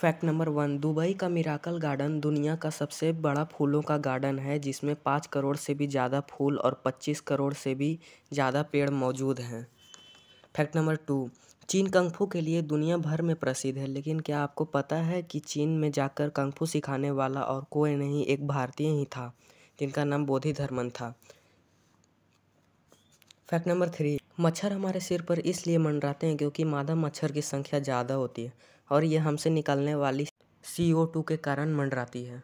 fact number one Dubai का miracle garden दुनिया का सबसे बड़ा फूलों का गार्डन है जिसमें पाँच करोड़ से भी ज़्यादा फूल और पच्चीस करोड़ से भी ज़्यादा पेड़ मौजूद हैं फैक्ट नंबर टू चीन कंगफू के लिए दुनिया भर में प्रसिद्ध है लेकिन क्या आपको पता है कि चीन में जाकर कंगफू सिखाने वाला और कोई नहीं एक भारतीय ही था जिनका नाम बोधि धर्मन था फैक्ट नंबर थ्री मच्छर हमारे सिर पर इसलिए मंडराते हैं क्योंकि मादा मच्छर की संख्या ज़्यादा होती है और यह हमसे निकलने वाली सी ओ टू के कारण मंडराती है